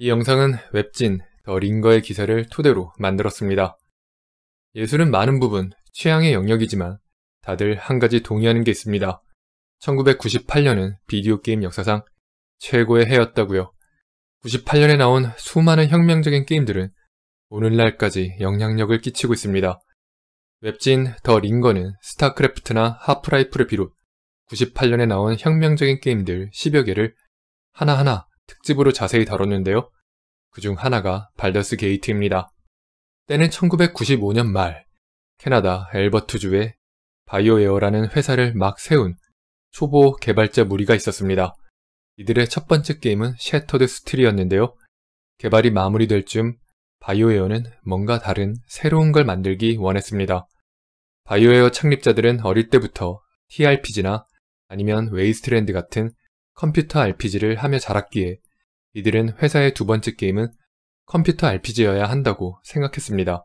이 영상은 웹진 더 링거의 기사를 토대로 만들었습니다. 예술은 많은 부분 취향의 영역이지만 다들 한 가지 동의하는 게 있습니다. 1998년은 비디오 게임 역사상 최고의 해였다고요. 98년에 나온 수많은 혁명적인 게임들은 오늘날까지 영향력을 끼치고 있습니다. 웹진 더 링거는 스타크래프트나 하프라이프를 비롯 98년에 나온 혁명적인 게임들 10여 개를 하나하나 특집으로 자세히 다뤘는데요. 그 중 하나가 발더스 게이트입니다. 때는 1995년 말 캐나다 엘버트주에 바이오에어라는 회사를 막 세운 초보 개발자 무리가 있었습니다. 이들의 첫 번째 게임은 셰터드 스틸이었는데요. 개발이 마무리될 쯤 바이오웨어는 뭔가 다른 새로운 걸 만들기 원했습니다. 바이오웨어 창립자들은 어릴 때부터 TRPG나 아니면 웨이스트랜드 같은 컴퓨터 RPG를 하며 자랐기에 이들은 회사의 두 번째 게임은 컴퓨터 RPG여야 한다고 생각했습니다.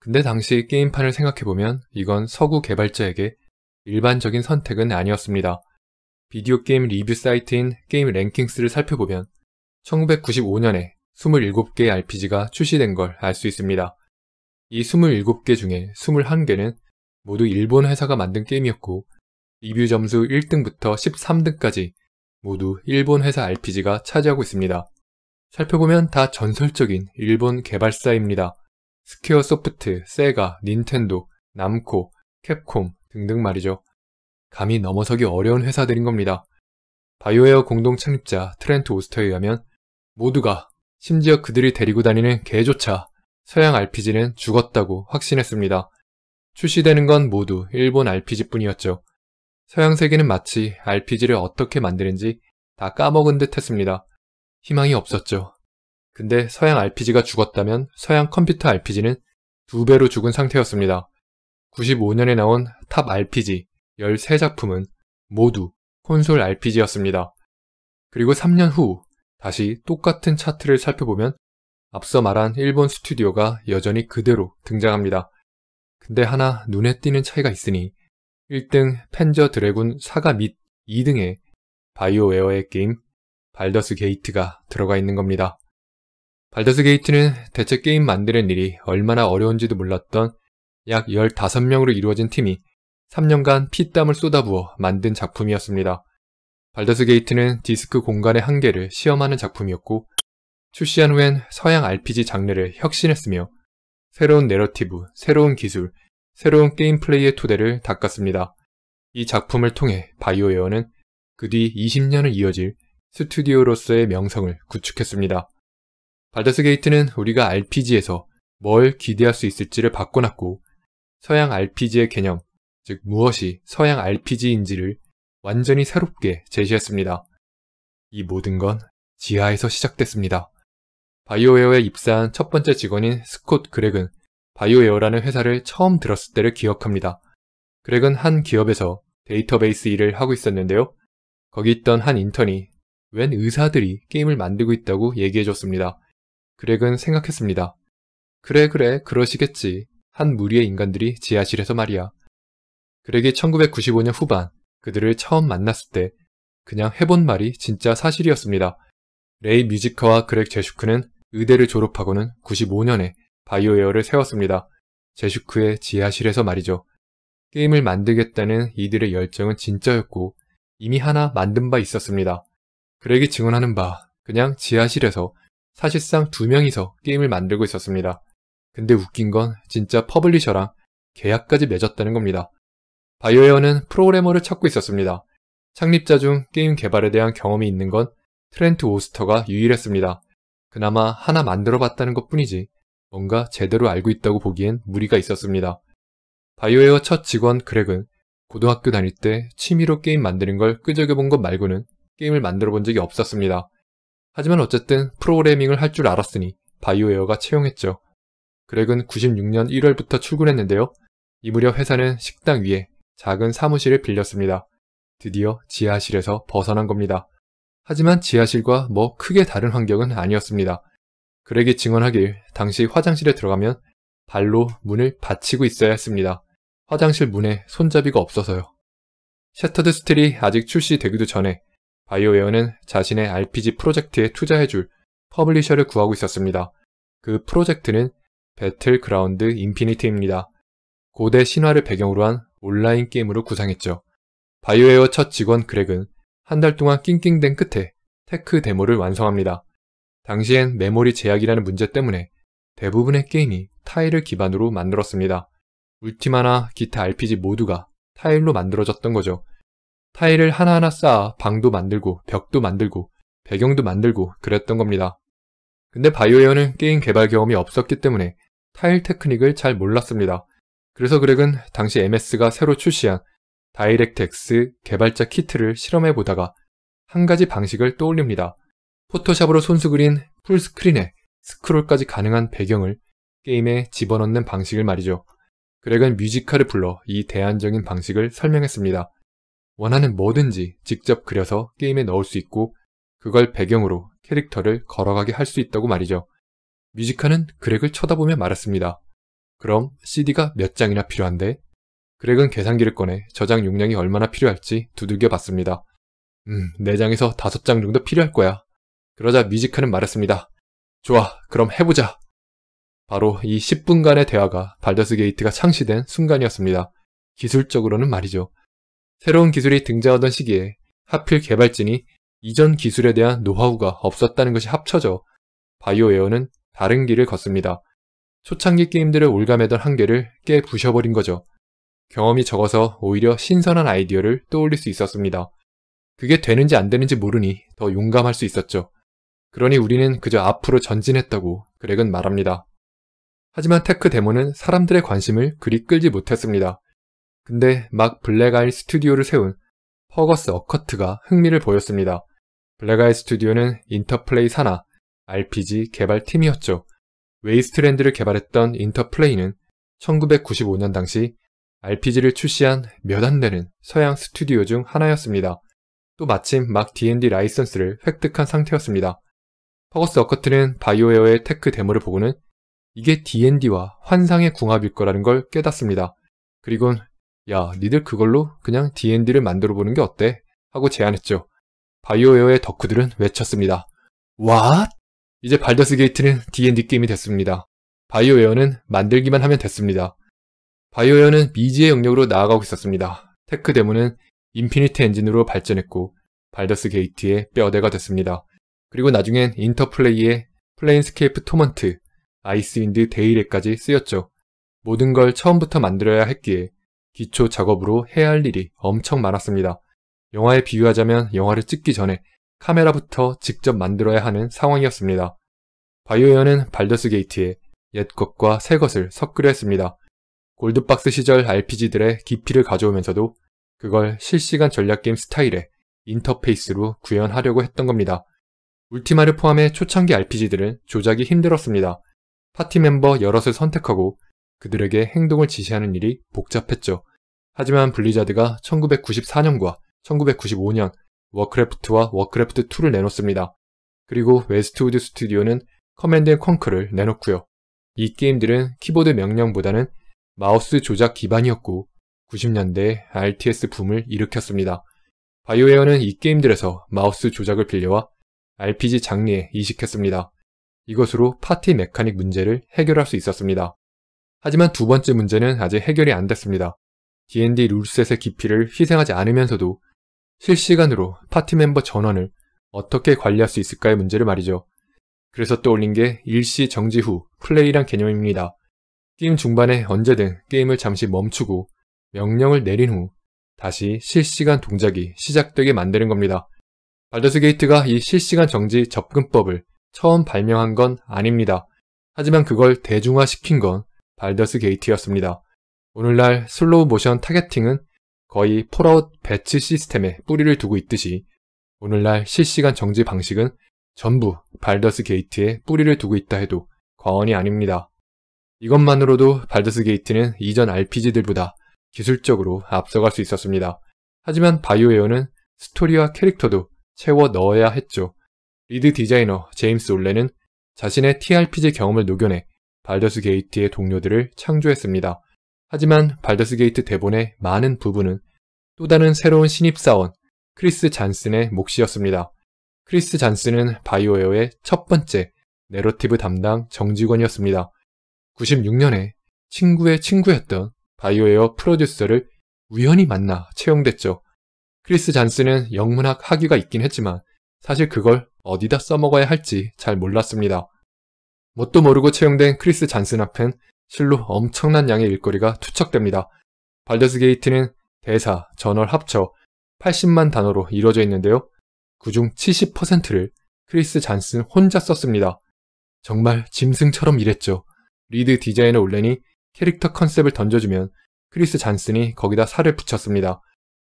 근데 당시 게임판을 생각해보면 이건 서구 개발자에게 일반적인 선택은 아니었습니다. 비디오 게임 리뷰 사이트인 게임 랭킹스를 살펴보면 1995년에 27개의 RPG가 출시된 걸 알 수 있습니다. 이 27개 중에 21개는 모두 일본 회사가 만든 게임이었고 리뷰 점수 1등부터 13등까지 모두 일본 회사 RPG가 차지하고 있습니다. 살펴보면 다 전설적인 일본 개발사입니다. 스퀘어 소프트, 세가, 닌텐도, 남코, 캡콤 등등 말이죠. 감히 넘어서기 어려운 회사들인 겁니다. 바이오웨어 공동 창립자 트렌트 오스터에 의하면 모두가 심지어 그들이 데리고 다니는 개조차 서양 RPG는 죽었다고 확신했습니다. 출시되는 건 모두 일본 RPG뿐이었죠. 서양 세계는 마치 RPG를 어떻게 만드는지 다 까먹은 듯 했습니다. 희망이 없었죠. 근데 서양 RPG가 죽었다면 서양 컴퓨터 RPG는 두 배로 죽은 상태였습니다. 95년에 나온 탑 RPG 13작품은 모두 콘솔 RPG였습니다. 그리고 3년 후 다시 똑같은 차트를 살펴보면 앞서 말한 일본 스튜디오가 여전히 그대로 등장합니다. 근데 하나 눈에 띄는 차이가 있으니 1등 펜저 드래곤 사가 및 2등에 바이오웨어의 게임 발더스 게이트가 들어가 있는 겁니다. 발더스 게이트는 대체 게임 만드는 일이 얼마나 어려운지도 몰랐던 약 15명으로 이루어진 팀이 3년간 피땀을 쏟아부어 만든 작품이었습니다. 발더스 게이트는 디스크 공간의 한계를 시험하는 작품이었고 출시한 후엔 서양 RPG 장르를 혁신했으며 새로운 내러티브, 새로운 기술, 새로운 게임 플레이의 토대를 닦았습니다. 이 작품을 통해 바이오웨어는 그 뒤 20년을 이어질 스튜디오로서의 명성을 구축했습니다. 발더스 게이트는 우리가 RPG에서 뭘 기대할 수 있을지를 바꿔놨고 서양 RPG의 개념, 즉 무엇이 서양 RPG인지를 완전히 새롭게 제시했습니다. 이 모든 건 지하에서 시작됐습니다. 바이오웨어에 입사한 첫 번째 직원인 스콧 그렉은 바이오웨어라는 회사를 처음 들었을 때를 기억합니다. 그렉은 한 기업에서 데이터베이스 일을 하고 있었는데요. 거기 있던 한 인턴이 웬 의사들이 게임을 만들고 있다고 얘기해줬습니다. 그렉은 생각했습니다. 그래 그래 그러시겠지. 한 무리의 인간들이 지하실에서 말이야. 그렉이 1995년 후반 그들을 처음 만났을 때 그냥 해본 말이 진짜 사실이었습니다. 레이 뮤지커와 그렉 제슈크는 의대를 졸업하고는 95년에 바이오웨어를 세웠습니다. 제슈크의 지하실에서 말이죠. 게임을 만들겠다는 이들의 열정은 진짜였고 이미 하나 만든 바 있었습니다. 그렉이 증언하는 바 그냥 지하실에서 사실상 두 명이서 게임을 만들고 있었습니다. 근데 웃긴 건 진짜 퍼블리셔랑 계약까지 맺었다는 겁니다. 바이오웨어는 프로그래머를 찾고 있었습니다. 창립자 중 게임 개발에 대한 경험이 있는 건 트렌트 오스터가 유일했습니다. 그나마 하나 만들어 봤다는 것 뿐이지 뭔가 제대로 알고 있다고 보기엔 무리가 있었습니다. 바이오웨어 첫 직원 그렉은 고등학교 다닐 때 취미로 게임 만드는 걸 끄적여본 것 말고는 게임을 만들어 본 적이 없었습니다. 하지만 어쨌든 프로그래밍을 할 줄 알았으니 바이오웨어가 채용했죠. 그렉은 96년 1월부터 출근했는데요. 이 무렵 회사는 식당 위에 작은 사무실을 빌렸습니다. 드디어 지하실에서 벗어난 겁니다. 하지만 지하실과 뭐 크게 다른 환경은 아니었습니다. 그렉이 증언하길 당시 화장실에 들어가면 발로 문을 받치고 있어야 했습니다. 화장실 문에 손잡이가 없어서요. 셔터드 스틸이 아직 출시되기도 전에 바이오웨어는 자신의 RPG 프로젝트에 투자해줄 퍼블리셔를 구하고 있었습니다. 그 프로젝트는 배틀그라운드 인피니트입니다. 고대 신화를 배경으로 한 온라인 게임으로 구상했죠. 바이오웨어 첫 직원 그렉은 한 달 동안 낑낑댄 끝에 테크 데모를 완성합니다. 당시엔 메모리 제약이라는 문제 때문에 대부분의 게임이 타일을 기반으로 만들었습니다. 울티마나 기타 RPG 모두가 타일로 만들어졌던 거죠. 타일을 하나하나 쌓아 방도 만들고 벽도 만들고 배경도 만들고 그랬던 겁니다. 근데 바이오웨어는 게임 개발 경험이 없었기 때문에 타일 테크닉을 잘 몰랐습니다. 그래서 그렉은 당시 MS가 새로 출시한 다이렉트X 개발자 키트를 실험해 보다가 한 가지 방식을 떠올립니다. 포토샵으로 손수 그린 풀스크린에 스크롤까지 가능한 배경을 게임에 집어넣는 방식을 말이죠. 그렉은 뮤지컬을 불러 이 대안적인 방식을 설명했습니다. 원하는 뭐든지 직접 그려서 게임에 넣을 수 있고 그걸 배경으로 캐릭터를 걸어가게 할 수 있다고 말이죠. 뮤지컬은 그렉을 쳐다보며 말했습니다 그럼 CD가 몇 장이나 필요한데? 그렉은 계산기를 꺼내 저장 용량이 얼마나 필요할지 두들겨 봤습니다. 음, 4장에서 5장 정도 필요할 거야. 그러자 뮤지컬은 말했습니다. 좋아, 그럼 해보자. 바로 이 10분간의 대화가 발더스 게이트가 창시된 순간이었습니다. 기술적으로는 말이죠. 새로운 기술이 등장하던 시기에 하필 개발진이 이전 기술에 대한 노하우가 없었다는 것이 합쳐져 바이오웨어는 다른 길을 걷습니다. 초창기 게임들을 올감했던 한계를 깨 부셔버린 거죠. 경험이 적어서 오히려 신선한 아이디어를 떠올릴 수 있었습니다. 그게 되는지 안 되는지 모르니 더 용감할 수 있었죠. 그러니 우리는 그저 앞으로 전진했다고 그렉은 말합니다. 하지만 테크 데모는 사람들의 관심을 그리 끌지 못했습니다. 근데 막 블랙아이 스튜디오를 세운 퍼거스 어커트가 흥미를 보였습니다. 블랙아이 스튜디오는 인터플레이 산하 RPG 개발팀이었죠. 웨이스트랜드를 개발했던 인터플레이는 1995년 당시 RPG를 출시한 몇 안 되는 서양 스튜디오 중 하나였습니다. 또 마침 막 D&D 라이선스를 획득한 상태였습니다. 허거스 어커트는 바이오웨어의 테크 데모를 보고는 이게 D&D와 환상의 궁합일 거라는 걸 깨닫습니다. 그리곤 야 니들 그걸로 그냥 D&D를 만들어 보는 게 어때? 하고 제안했죠. 바이오웨어의 덕후들은 외쳤습니다. 왓? 이제 발더스 게이트는 D&D 게임이 됐습니다. 바이오웨어는 만들기만 하면 됐습니다. 바이오웨어는 미지의 영역으로 나아가고 있었습니다. 테크 데모는 인피니트 엔진으로 발전했고 발더스 게이트의 뼈대가 됐습니다. 그리고 나중엔 인터플레이에 플레인스케이프 토먼트, 아이스윈드 데이레까지 쓰였죠. 모든 걸 처음부터 만들어야 했기에 기초 작업으로 해야 할 일이 엄청 많았습니다. 영화에 비유하자면 영화를 찍기 전에 카메라부터 직접 만들어야 하는 상황이었습니다. 바이오연은 발더스 게이트에 옛 것과 새 것을 섞으려 했습니다. 골드박스 시절 RPG들의 깊이를 가져오면서도 그걸 실시간 전략게임 스타일의 인터페이스로 구현하려고 했던 겁니다. 울티마를 포함해 초창기 RPG들은 조작이 힘들었습니다. 파티 멤버 여럿을 선택하고 그들에게 행동을 지시하는 일이 복잡했죠. 하지만 블리자드가 1994년과 1995년 워크래프트와 워크래프트2를 내놓습니다. 그리고 웨스트우드 스튜디오는 커맨드 앤 콩크를 내놓고요. 이 게임들은 키보드 명령보다는 마우스 조작 기반이었고 90년대 RTS 붐을 일으켰습니다. 바이오웨어는 이 게임들에서 마우스 조작을 빌려와 RPG 장르에 이식했습니다. 이것으로 파티 메카닉 문제를 해결할 수 있었습니다. 하지만 두 번째 문제는 아직 해결이 안 됐습니다. D&D 룰셋의 깊이를 희생하지 않으면서도 실시간으로 파티 멤버 전원을 어떻게 관리할 수 있을까의 문제를 말이죠. 그래서 떠올린 게 일시 정지 후 플레이란 개념입니다. 게임 중반에 언제든 게임을 잠시 멈추고 명령을 내린 후 다시 실시간 동작이 시작되게 만드는 겁니다. 발더스 게이트가 이 실시간 정지 접근법을 처음 발명한 건 아닙니다. 하지만 그걸 대중화시킨 건 발더스 게이트였습니다. 오늘날 슬로우 모션 타겟팅은 거의 폴아웃 배치 시스템에 뿌리를 두고 있듯이 오늘날 실시간 정지 방식은 전부 발더스 게이트에 뿌리를 두고 있다 해도 과언이 아닙니다. 이것만으로도 발더스 게이트는 이전 RPG들보다 기술적으로 앞서갈 수 있었습니다. 하지만 바이오웨어는 스토리와 캐릭터도 채워 넣어야 했죠. 리드 디자이너 제임스 올레는 자신의 TRPG 경험을 녹여내 발더스 게이트의 동료들을 창조했습니다. 하지만 발더스 게이트 대본의 많은 부분은 또 다른 새로운 신입사원 크리스 잔슨의 몫이었습니다. 크리스 잔슨은 바이오웨어의 첫 번째 내러티브 담당 정직원이었습니다. 96년에 친구의 친구였던 바이오웨어 프로듀서를 우연히 만나 채용됐죠. 크리스 잔스는 영문학 학위가 있긴 했지만 사실 그걸 어디다 써먹어야 할지 잘 몰랐습니다. 뭣도 모르고 채용된 크리스 잔슨 앞엔 실로 엄청난 양의 일거리가 투척됩니다. 발더스 게이트는 대사, 전월 합쳐 80만 단어로 이루어져 있는데요. 그 중 70%를 크리스 잔슨 혼자 썼습니다. 정말 짐승처럼 일했죠. 리드 디자인너 올렌이 캐릭터 컨셉을 던져주면 크리스 잔슨이 거기다 살을 붙였습니다.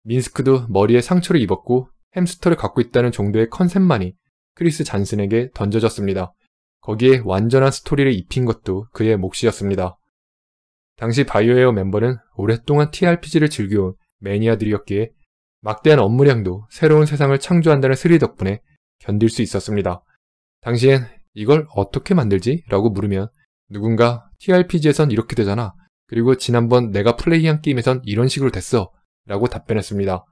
민스크도 머리에 상처를 입었고 햄스터를 갖고 있다는 정도의 컨셉만이 크리스 잔슨에게 던져졌습니다. 거기에 완전한 스토리를 입힌 것도 그의 몫이었습니다. 당시 바이오웨어 멤버는 오랫동안 TRPG를 즐겨온 매니아들이었기에 막대한 업무량도 새로운 세상을 창조한다는 스릴 덕분에 견딜 수 있었습니다. 당시엔 이걸 어떻게 만들지? 라고 물으면 누군가 TRPG에선 이렇게 되잖아. 그리고 지난번 내가 플레이한 게임에선 이런 식으로 됐어. 라고 답변했습니다.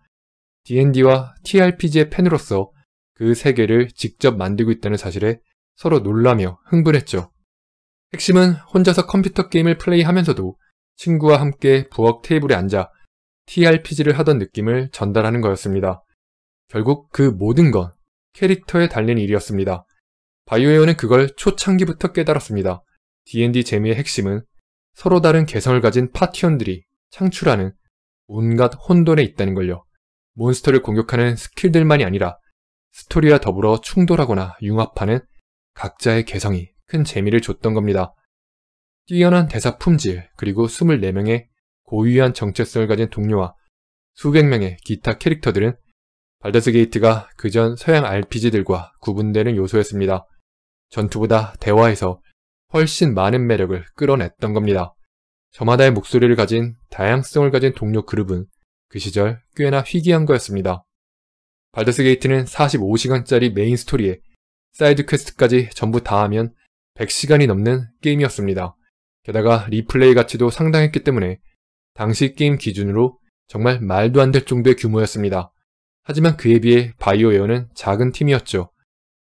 D&D와 TRPG의 팬으로서 그 세계를 직접 만들고 있다는 사실에 서로 놀라며 흥분했죠. 핵심은 혼자서 컴퓨터 게임을 플레이하면서도 친구와 함께 부엌 테이블에 앉아 TRPG를 하던 느낌을 전달하는 거였습니다. 결국 그 모든 건 캐릭터에 달린 일이었습니다. 바이오웨어는 그걸 초창기부터 깨달았습니다. D&D 재미의 핵심은 서로 다른 개성을 가진 파티원들이 창출하는 온갖 혼돈에 있다는 걸요. 몬스터를 공격하는 스킬들만이 아니라 스토리와 더불어 충돌하거나 융합하는 각자의 개성이 큰 재미를 줬던 겁니다. 뛰어난 대사 품질 그리고 24명의 고유한 정체성을 가진 동료와 수백 명의 기타 캐릭터들은 발더스 게이트가 그전 서양 RPG들과 구분되는 요소였습니다. 전투보다 대화에서 훨씬 많은 매력을 끌어냈던 겁니다. 저마다의 목소리를 가진 다양성을 가진 동료 그룹은 그 시절 꽤나 희귀한 거였습니다. 발더스 게이트는 45시간짜리 메인 스토리에 사이드 퀘스트까지 전부 다 하면 100시간이 넘는 게임이었습니다. 게다가 리플레이 가치도 상당했기 때문에 당시 게임 기준으로 정말 말도 안 될 정도의 규모였습니다. 하지만 그에 비해 바이오웨어는 작은 팀이었죠.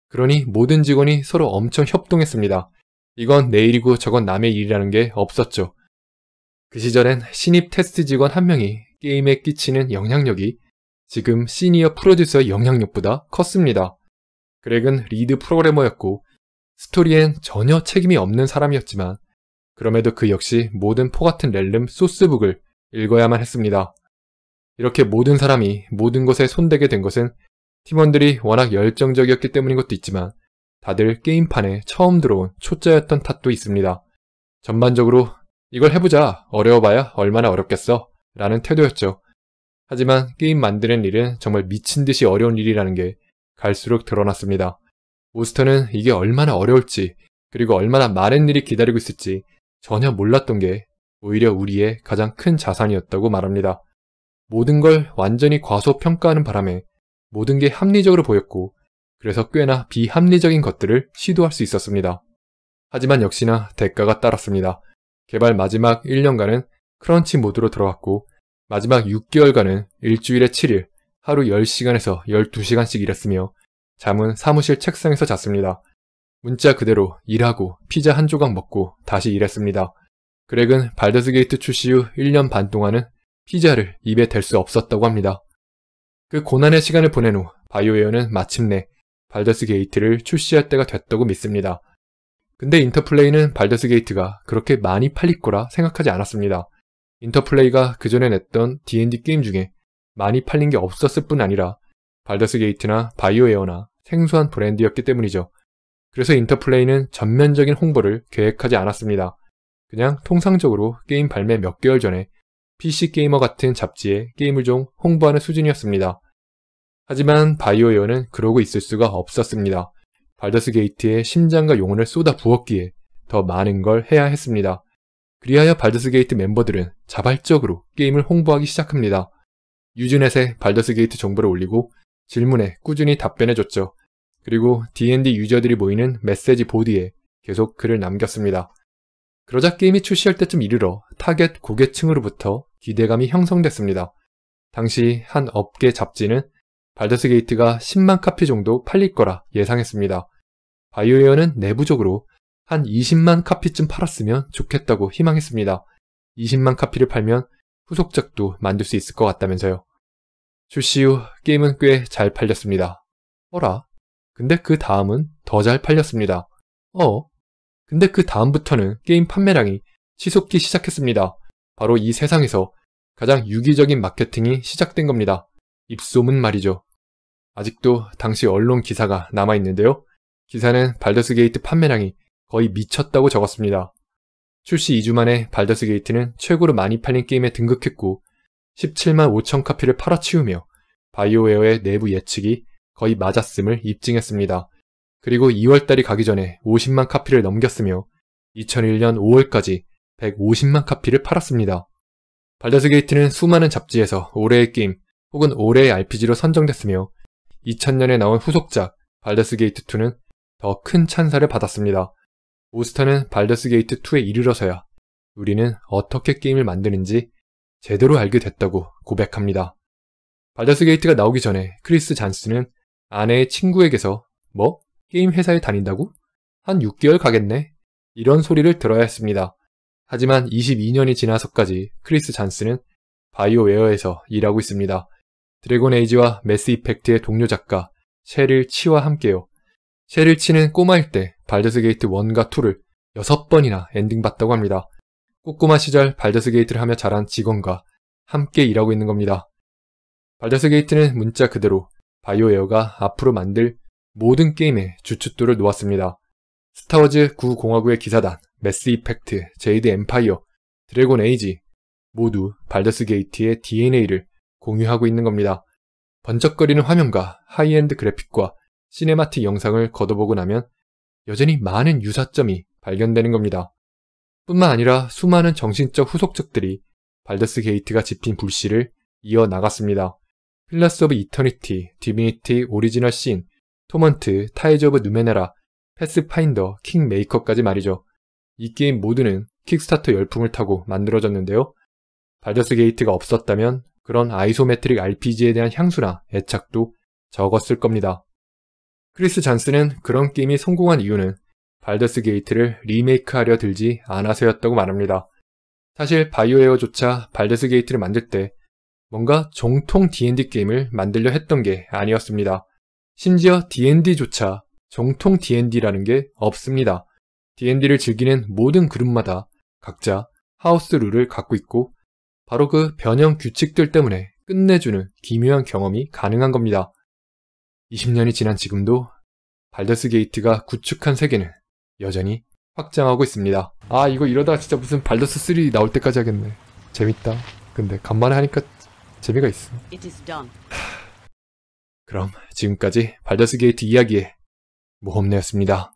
그러니 모든 직원이 서로 엄청 협동했습니다. 이건 내 일이고 저건 남의 일이라는 게 없었죠. 그 시절엔 신입 테스트 직원 한 명이 게임에 끼치는 영향력이 지금 시니어 프로듀서의 영향력보다 컸습니다. 그렉은 리드 프로그래머였고 스토리엔 전혀 책임이 없는 사람이었지만 그럼에도 그 역시 모든 포 같은 렐름 소스북을 읽어야만 했습니다. 이렇게 모든 사람이 모든 것에 손대게 된 것은 팀원들이 워낙 열정적이었기 때문인 것도 있지만 다들 게임판에 처음 들어온 초짜였던 탓도 있습니다. 전반적으로 이걸 해보자. 어려워봐야 얼마나 어렵겠어. 라는 태도였죠. 하지만 게임 만드는 일은 정말 미친 듯이 어려운 일이라는 게 갈수록 드러났습니다. 오스터는 이게 얼마나 어려울지, 그리고 얼마나 많은 일이 기다리고 있을지 전혀 몰랐던 게 오히려 우리의 가장 큰 자산이었다고 말합니다. 모든 걸 완전히 과소평가하는 바람에 모든 게 합리적으로 보였고, 그래서 꽤나 비합리적인 것들을 시도할 수 있었습니다. 하지만 역시나 대가가 따랐습니다. 개발 마지막 1년간은 크런치 모드로 들어갔고 마지막 6개월간은 일주일에 7일 하루 10시간에서 12시간씩 일했으며 잠은 사무실 책상에서 잤습니다. 문자 그대로 일하고 피자 한 조각 먹고 다시 일했습니다. 그렉은 발더스게이트 출시 후 1년 반 동안은 피자를 입에 댈 수 없었다고 합니다. 그 고난의 시간을 보낸 후 바이오웨어는 마침내 발더스 게이트를 출시할 때가 됐다고 믿습니다. 근데 인터플레이는 발더스 게이트가 그렇게 많이 팔릴 거라 생각하지 않았습니다. 인터플레이가 그전에 냈던 D&D 게임 중에 많이 팔린 게 없었을 뿐 아니라 발더스 게이트나 바이오웨어나 생소한 브랜드였기 때문이죠. 그래서 인터플레이는 전면적인 홍보를 계획하지 않았습니다. 그냥 통상적으로 게임 발매 몇 개월 전에 PC 게이머 같은 잡지에 게임을 좀 홍보하는 수준이었습니다. 하지만 바이오웨어는 그러고 있을 수가 없었습니다. 발더스 게이트의 심장과 용혼을 쏟아 부었기에 더 많은 걸 해야 했습니다. 그리하여 발더스 게이트 멤버들은 자발적으로 게임을 홍보하기 시작합니다. 유즈넷에 발더스 게이트 정보를 올리고 질문에 꾸준히 답변해줬죠. 그리고 D&D 유저들이 모이는 메시지 보드에 계속 글을 남겼습니다. 그러자 게임이 출시할 때쯤 이르러 타겟 고객층으로부터 기대감이 형성됐습니다. 당시 한 업계 잡지는 발더스 게이트가 10만 카피 정도 팔릴 거라 예상했습니다. 바이오웨어는 내부적으로 한 20만 카피쯤 팔았으면 좋겠다고 희망했습니다. 20만 카피를 팔면 후속작도 만들 수 있을 것 같다면서요. 출시 후 게임은 꽤 잘 팔렸습니다. 어라? 근데 그 다음은 더 잘 팔렸습니다. 어? 근데 그 다음부터는 게임 판매량이 치솟기 시작했습니다. 바로 이 세상에서 가장 유기적인 마케팅이 시작된 겁니다. 입소문 말이죠. 아직도 당시 언론 기사가 남아있는데요. 기사는 발더스 게이트 판매량이 거의 미쳤다고 적었습니다. 출시 2주 만에 발더스 게이트는 최고로 많이 팔린 게임에 등극했고 17만 5천 카피를 팔아치우며 바이오웨어의 내부 예측이 거의 맞았음을 입증했습니다. 그리고 2월달이 가기 전에 50만 카피를 넘겼으며 2001년 5월까지 150만 카피를 팔았습니다. 발더스 게이트는 수많은 잡지에서 올해의 게임 혹은 올해의 RPG로 선정됐으며 2000년에 나온 후속작 발더스 게이트 2는 더큰 찬사를 받았습니다. 오스타는 발더스 게이트 2에 이르러서야 우리는 어떻게 게임을 만드는지 제대로 알게 됐다고 고백합니다. 발더스 게이트가 나오기 전에 크리스 잔스는 아내의 친구에게서 뭐? 게임 회사에 다닌다고? 한 6개월 가겠네? 이런 소리를 들어야 했습니다. 하지만 22년이 지나서까지 크리스 잔스는 바이오웨어에서 일하고 있습니다. 드래곤 에이지와 메스 이펙트의 동료 작가 셰릴 치와 함께요. 체를 치는 꼬마일 때발더스 게이트 1과 2를 6번이나 엔딩 봤다고 합니다. 꼬꼬마 시절 발더스 게이트를 하며 자란 직원과 함께 일하고 있는 겁니다. 발더스 게이트는 문자 그대로 바이오웨어가 앞으로 만들 모든 게임의 주춧돌을 놓았습니다. 스타워즈 구공화국의 기사단, 메스 이펙트, 제이드 엠파이어, 드래곤 에이지 모두 발더스 게이트의 DNA를 공유하고 있는 겁니다. 번쩍거리는 화면과 하이엔드 그래픽과 시네마틱 영상을 걷어보고 나면 여전히 많은 유사점이 발견되는 겁니다. 뿐만 아니라 수많은 정신적 후속적들이 발더스 게이트가 집힌 불씨를 이어나갔습니다. 필라스 오브 이터니티, 디비니티, 오리지널 씬, 토먼트, 타이즈 오브 누메네라, 패스파인더, 킹메이커까지 말이죠. 이 게임 모두는 킥스타터 열풍을 타고 만들어졌는데요. 발더스 게이트가 없었다면 그런 아이소메트릭 RPG에 대한 향수나 애착도 적었을 겁니다. 크리스 잔스는 그런 게임이 성공한 이유는 발더스 게이트를 리메이크하려 들지 않아서였다고 말합니다. 사실 바이오웨어조차 발더스 게이트를 만들 때 뭔가 정통 D&D 게임을 만들려 했던 게 아니었습니다. 심지어 D&D조차 정통 D&D라는 게 없습니다. D&D를 즐기는 모든 그룹마다 각자 하우스 룰을 갖고 있고 바로 그 변형 규칙들 때문에 끝내주는 기묘한 경험이 가능한 겁니다. 20년이 지난 지금도 발더스 게이트가 구축한 세계는 여전히 확장하고 있습니다. 아 이거 이러다 가 진짜 무슨 발더스 3 나올 때까지 하겠네. 재밌다. 근데 간만에 하니까 재미가 있어. 하... 그럼 지금까지 발더스 게이트 이야기의 모험내였습니다.